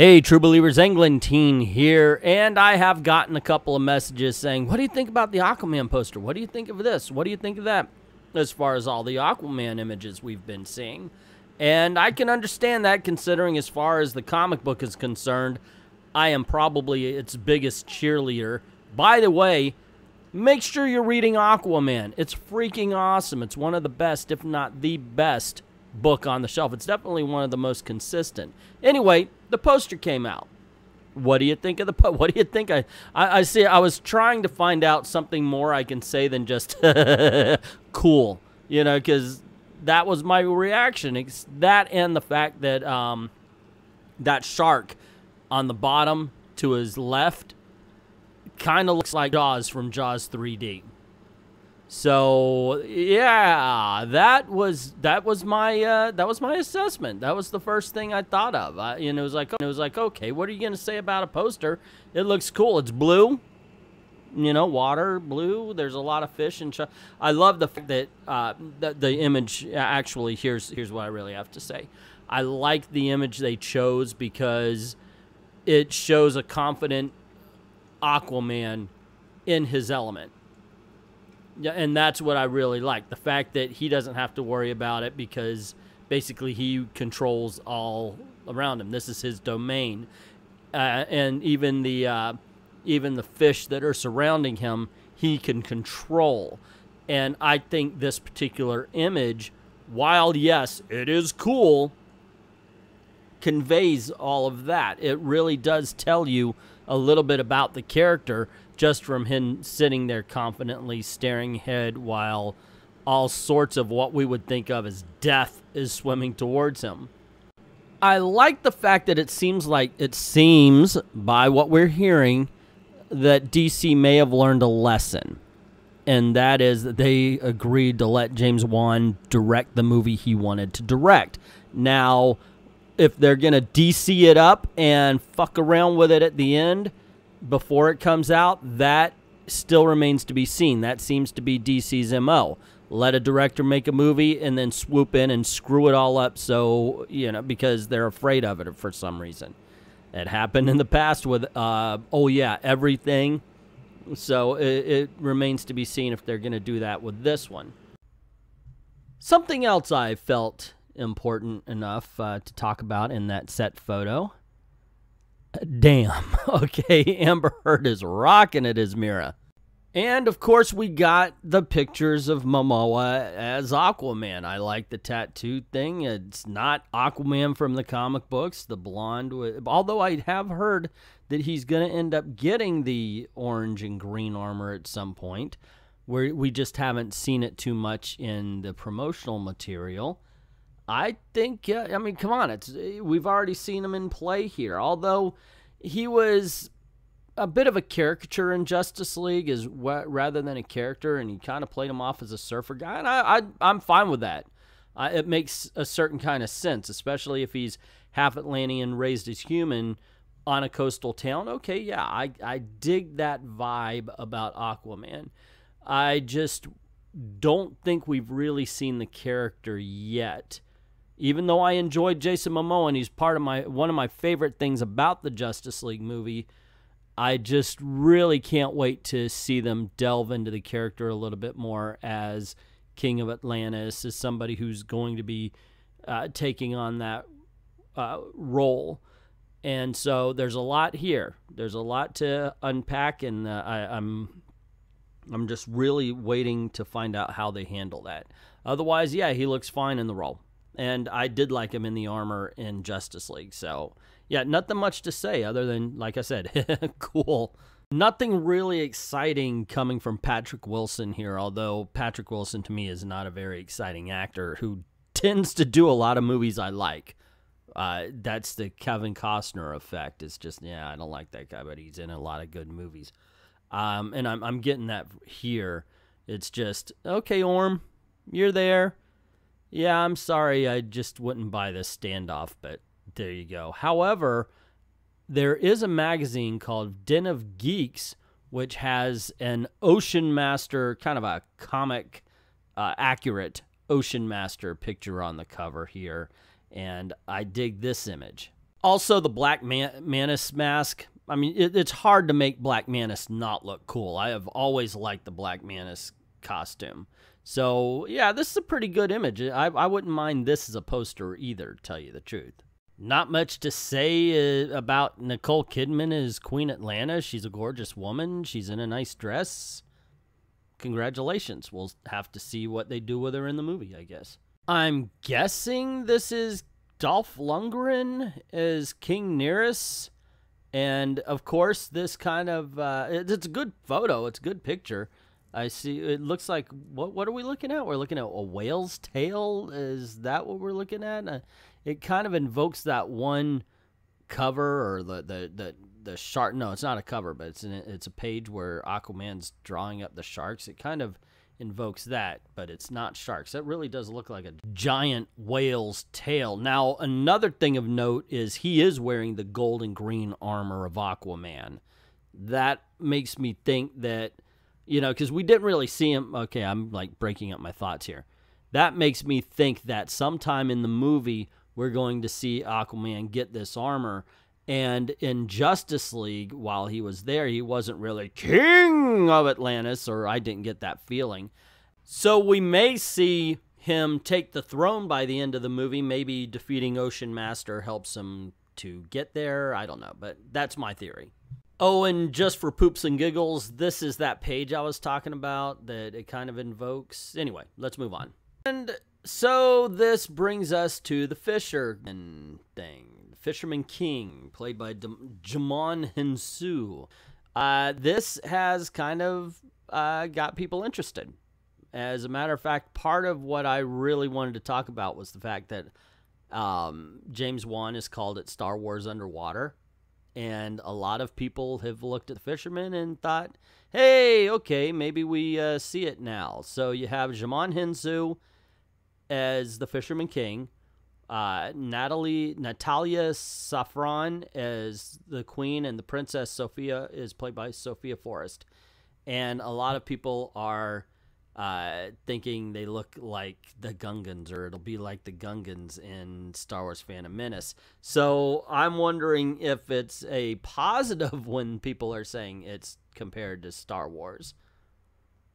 Hey, True Believers, Englantine here, and I have gotten a couple of messages saying, What do you think about the Aquaman poster? What do you think of this? What do you think of that? As far as all the Aquaman images we've been seeing. And I can understand that considering, as far as the comic book is concerned, I am probably its biggest cheerleader. By the way, make sure you're reading Aquaman. It's freaking awesome. It's one of the best, if not the best, book on the shelf. It's definitely one of the most consistent. Anyway, the poster came out. What do you think of the po- what do you think? I, I, I see I was trying to find out something more I can say than just cool, you know, because that was my reaction. It's that and the fact that um, that shark on the bottom to his left kind of looks like Jaws from Jaws 3D. So yeah, that was that was my uh, that was my assessment. That was the first thing I thought of. I, and it was like it was like okay, what are you gonna say about a poster? It looks cool. It's blue, you know, water blue. There's a lot of fish and. I love the fact that uh, the, the image actually. Here's here's what I really have to say. I like the image they chose because it shows a confident Aquaman in his element yeah, and that's what I really like the fact that he doesn't have to worry about it because basically he controls all around him. This is his domain, uh, and even the uh, even the fish that are surrounding him, he can control. And I think this particular image, while yes, it is cool, conveys all of that. It really does tell you a little bit about the character just from him sitting there confidently staring ahead while all sorts of what we would think of as death is swimming towards him. I like the fact that it seems like it seems by what we're hearing that DC may have learned a lesson. And that is that they agreed to let James Wan direct the movie he wanted to direct. Now, if they're going to DC it up and fuck around with it at the end, before it comes out, that still remains to be seen. That seems to be DC's MO. Let a director make a movie and then swoop in and screw it all up so, you know, because they're afraid of it for some reason. It happened in the past with, uh, oh, yeah, everything. So it, it remains to be seen if they're going to do that with this one. Something else I felt important enough uh, to talk about in that set photo Damn. Okay, Amber Heard is rocking it as Mira. And of course, we got the pictures of Momoa as Aquaman. I like the tattoo thing. It's not Aquaman from the comic books, the blonde. although I have heard that he's going to end up getting the orange and green armor at some point, where we just haven't seen it too much in the promotional material. I think, I mean, come on, it's eh, we've already seen him in play here. Although he was a bit of a caricature in Justice League, is rather than a character, and he kind of played him off as a surfer guy, and I, I am fine with that. Uh, it makes a certain kind of sense, especially if he's half Atlantean, raised as human on a coastal town. Okay, yeah, I I dig that vibe about Aquaman. I just don't think we've really seen the character yet even though I enjoyed Jason Momoa and he's part of my one of my favorite things about the Justice League movie, I just really can't wait to see them delve into the character a little bit more as King of Atlantis, as somebody who's going to be uh, taking on that uh, role. And so there's a lot here. There's a lot to unpack, and uh, I, I'm I'm just really waiting to find out how they handle that. Otherwise, yeah, he looks fine in the role and I did like him in the armor in Justice League. So, yeah, nothing much to say other than, like I said, cool. Nothing really exciting coming from Patrick Wilson here, although Patrick Wilson to me is not a very exciting actor who tends to do a lot of movies I like. Uh, that's the Kevin Costner effect. It's just, yeah, I don't like that guy, but he's in a lot of good movies. Um, and I'm, I'm getting that here. It's just, okay, Orm, you're there yeah, I'm sorry, I just wouldn't buy this standoff, but there you go. However, there is a magazine called Den of Geeks, which has an Ocean Master, kind of a comic uh, accurate Ocean Master picture on the cover here. And I dig this image. Also, the Black Man- Manus mask. I mean, it, it's hard to make Black Manus not look cool. I have always liked the Black Manus costume. So, yeah, this is a pretty good image. I, I wouldn't mind this as a poster either, tell you the truth. Not much to say uh, about Nicole Kidman as Queen Atlanta. She's a gorgeous woman. She's in a nice dress. Congratulations. We'll have to see what they do with her in the movie, I guess. I'm guessing this is Dolph Lundgren as King Nerys. And of course, this kind of uh, it's a good photo, it's a good picture. I see. It looks like what? What are we looking at? We're looking at a whale's tail. Is that what we're looking at? Uh, it kind of invokes that one cover or the the the, the shark. No, it's not a cover, but it's an, it's a page where Aquaman's drawing up the sharks. It kind of invokes that, but it's not sharks. That really does look like a giant whale's tail. Now, another thing of note is he is wearing the gold and green armor of Aquaman. That makes me think that you know, because we didn't really see him. Okay, I'm like breaking up my thoughts here. That makes me think that sometime in the movie, we're going to see Aquaman get this armor. And in Justice League, while he was there, he wasn't really king of Atlantis, or I didn't get that feeling. So we may see him take the throne by the end of the movie. Maybe defeating Ocean Master helps him to get there. I don't know, but that's my theory. Oh, and just for poops and giggles, this is that page I was talking about that it kind of invokes. Anyway, let's move on. And so this brings us to the Fisherman thing. Fisherman King, played by D- Jamon Hensu. Uh, this has kind of uh, got people interested. As a matter of fact, part of what I really wanted to talk about was the fact that um, James Wan has called it Star Wars Underwater and a lot of people have looked at the fishermen and thought, hey, okay, maybe we uh, see it now. So you have Jamon Hinzu as the Fisherman King, uh, Natalie Natalia Safran as the Queen, and the Princess Sophia is played by Sophia Forrest. And a lot of people are uh, thinking they look like the Gungans, or it'll be like the Gungans in Star Wars Phantom Menace. So I'm wondering if it's a positive when people are saying it's compared to Star Wars.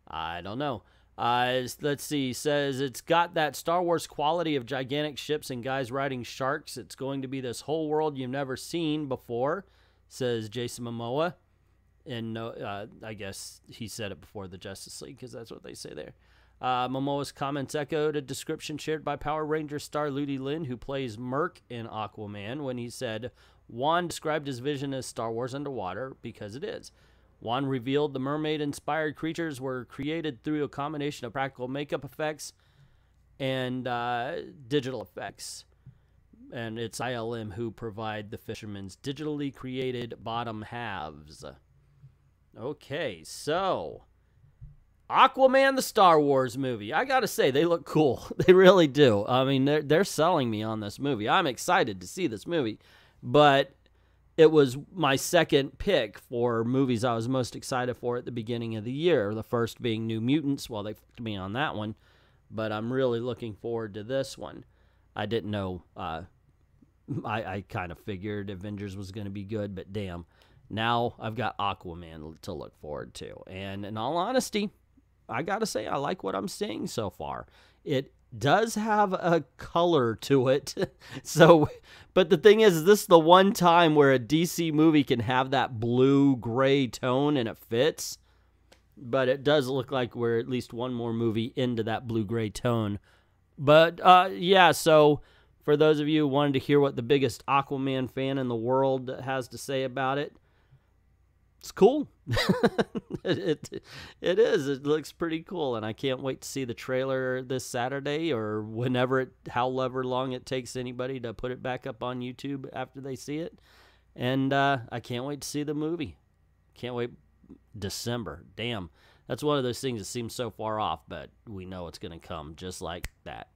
I don't know. Uh, let's see. Says it's got that Star Wars quality of gigantic ships and guys riding sharks. It's going to be this whole world you've never seen before, says Jason Momoa and no, uh, I guess he said it before the Justice League because that's what they say there. Uh, Momoa's comments echoed a description shared by Power Ranger star Ludi Lin, who plays Merc in Aquaman, when he said, Juan described his vision as Star Wars underwater because it is. Juan revealed the mermaid inspired creatures were created through a combination of practical makeup effects and uh, digital effects. And it's ILM who provide the fishermen's digitally created bottom halves. Okay, so Aquaman, the Star Wars movie. I gotta say, they look cool. They really do. I mean, they're they're selling me on this movie. I'm excited to see this movie, but it was my second pick for movies I was most excited for at the beginning of the year. The first being New Mutants. Well, they fucked me on that one, but I'm really looking forward to this one. I didn't know. Uh, I I kind of figured Avengers was going to be good, but damn. Now I've got Aquaman to look forward to. And in all honesty, I got to say, I like what I'm seeing so far. It does have a color to it. so, but the thing is, this is the one time where a DC movie can have that blue gray tone and it fits. But it does look like we're at least one more movie into that blue gray tone. But uh, yeah, so for those of you who wanted to hear what the biggest Aquaman fan in the world has to say about it, it's cool. it, it, it is. It looks pretty cool, and I can't wait to see the trailer this Saturday or whenever it, however long it takes anybody to put it back up on YouTube after they see it. And uh, I can't wait to see the movie. Can't wait. December. Damn, that's one of those things that seems so far off, but we know it's going to come just like that.